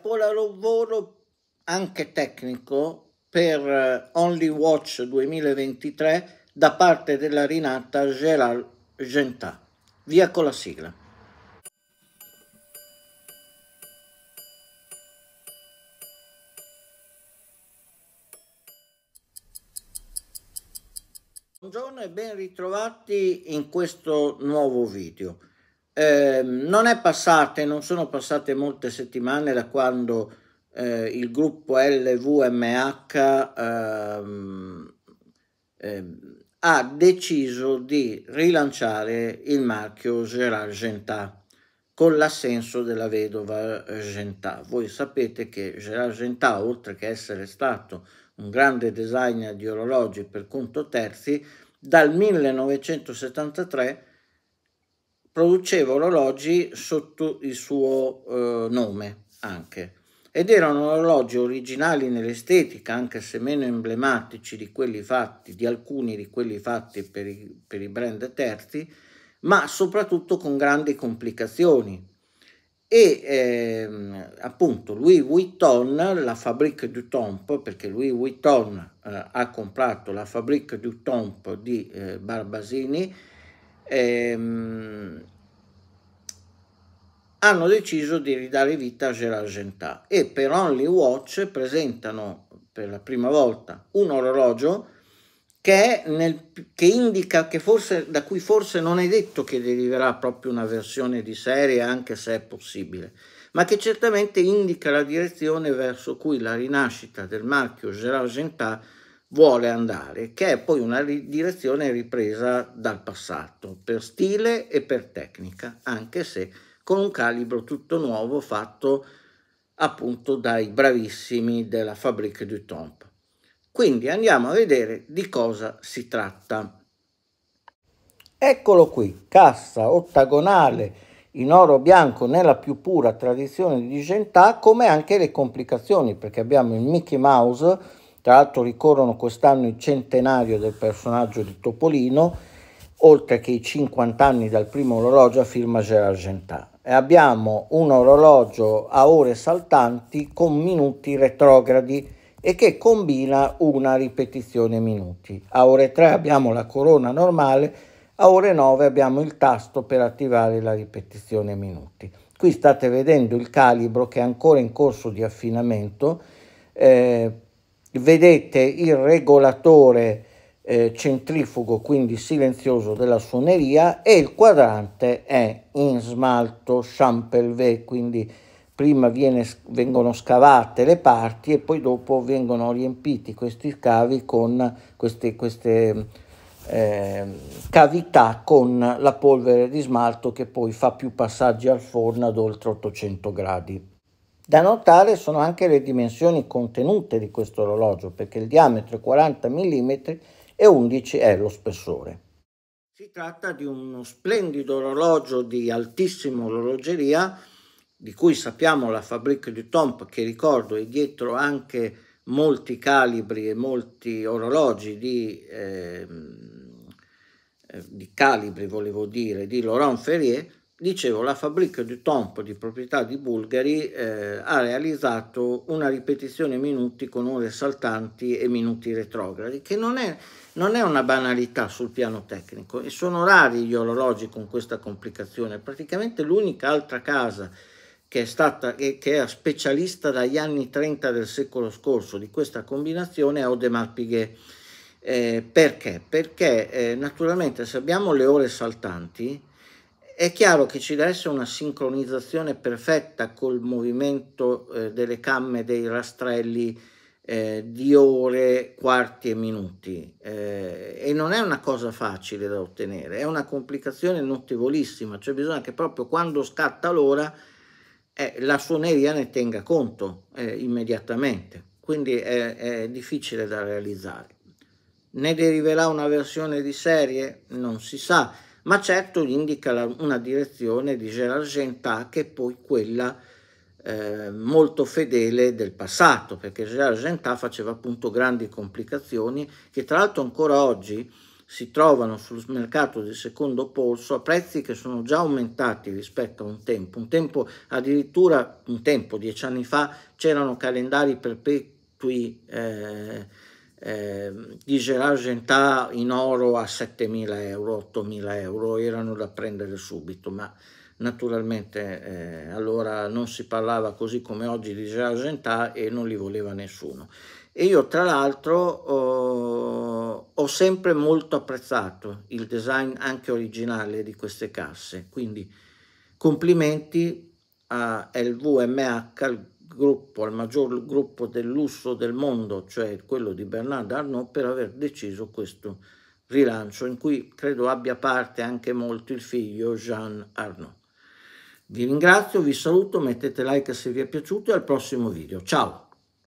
Pola lavoro anche tecnico per eh, Only Watch 2023 da parte della Rinata Gérald Gentà. Via con la sigla. Buongiorno e ben ritrovati in questo nuovo video. Eh, non è passate, non sono passate molte settimane da quando eh, il gruppo LVMH ehm, ehm, ha deciso di rilanciare il marchio Gérard Gentà con l'assenso della vedova Gentà. Voi sapete che Gérard Gentà, oltre che essere stato un grande designer di orologi per conto terzi, dal 1973 produceva orologi sotto il suo eh, nome anche ed erano orologi originali nell'estetica, anche se meno emblematici di quelli fatti, di alcuni di quelli fatti per i, per i brand terzi, ma soprattutto con grandi complicazioni. E ehm, appunto Louis Vuitton, la Fabrique du Tomp, perché Louis Vuitton eh, ha comprato la Fabrique du Tomp di eh, Barbasini, ehm, hanno deciso di ridare vita a Gérard Gentà e per Only Watch presentano per la prima volta un orologio che, è nel, che indica che forse, da cui forse non è detto che deriverà proprio una versione di serie, anche se è possibile, ma che certamente indica la direzione verso cui la rinascita del marchio Gérard Gentà vuole andare, che è poi una direzione ripresa dal passato, per stile e per tecnica, anche se con un calibro tutto nuovo fatto appunto dai bravissimi della Fabrique du Tombe. Quindi andiamo a vedere di cosa si tratta. Eccolo qui, cassa ottagonale in oro bianco nella più pura tradizione di Gentà, come anche le complicazioni, perché abbiamo il Mickey Mouse tra l'altro ricorrono quest'anno il centenario del personaggio di Topolino, oltre che i 50 anni dal primo orologio a firma Gérard Gentat. E abbiamo un orologio a ore saltanti con minuti retrogradi e che combina una ripetizione minuti. A ore 3 abbiamo la corona normale, a ore 9 abbiamo il tasto per attivare la ripetizione minuti. Qui state vedendo il calibro che è ancora in corso di affinamento eh, vedete il regolatore eh, centrifugo, quindi silenzioso della suoneria e il quadrante è in smalto champelvé, quindi prima viene, vengono scavate le parti e poi dopo vengono riempiti questi scavi con queste, queste eh, cavità con la polvere di smalto che poi fa più passaggi al forno ad oltre 800 gradi. Da notare sono anche le dimensioni contenute di questo orologio, perché il diametro è 40 mm e 11 è lo spessore. Si tratta di uno splendido orologio di altissima orologeria, di cui sappiamo la Fabrique du Tomp, che ricordo è dietro anche molti calibri e molti orologi di, ehm, eh, di calibri, volevo dire, di Laurent Ferrier, dicevo, la fabbrica di Tempo di proprietà di Bulgari eh, ha realizzato una ripetizione minuti con ore saltanti e minuti retrogradi, che non è, non è una banalità sul piano tecnico e sono rari gli orologi con questa complicazione. Praticamente l'unica altra casa che è stata che era specialista dagli anni 30 del secolo scorso di questa combinazione è Audemars Piguet. Eh, perché? Perché eh, naturalmente se abbiamo le ore saltanti, è chiaro che ci deve essere una sincronizzazione perfetta col movimento eh, delle camme dei rastrelli eh, di ore, quarti e minuti eh, e non è una cosa facile da ottenere, è una complicazione notevolissima, cioè bisogna che proprio quando scatta l'ora eh, la suoneria ne tenga conto eh, immediatamente, quindi è, è difficile da realizzare. Ne deriverà una versione di serie? Non si sa ma certo indica la, una direzione di Gérard Gentat che è poi quella eh, molto fedele del passato, perché Gérard Gentat faceva appunto grandi complicazioni che tra l'altro ancora oggi si trovano sul mercato di secondo polso a prezzi che sono già aumentati rispetto a un tempo. Un tempo, addirittura un tempo, dieci anni fa, c'erano calendari perpetui eh, eh, dice Gentà in oro a 7.000 euro, 8.000 euro, erano da prendere subito, ma naturalmente eh, allora non si parlava così come oggi di Gentà e non li voleva nessuno. E io tra l'altro oh, ho sempre molto apprezzato il design anche originale di queste casse, quindi complimenti a LVMH, gruppo, al maggior gruppo del lusso del mondo, cioè quello di Bernard Arnault, per aver deciso questo rilancio, in cui credo abbia parte anche molto il figlio Jean Arnault. Vi ringrazio, vi saluto, mettete like se vi è piaciuto e al prossimo video. Ciao!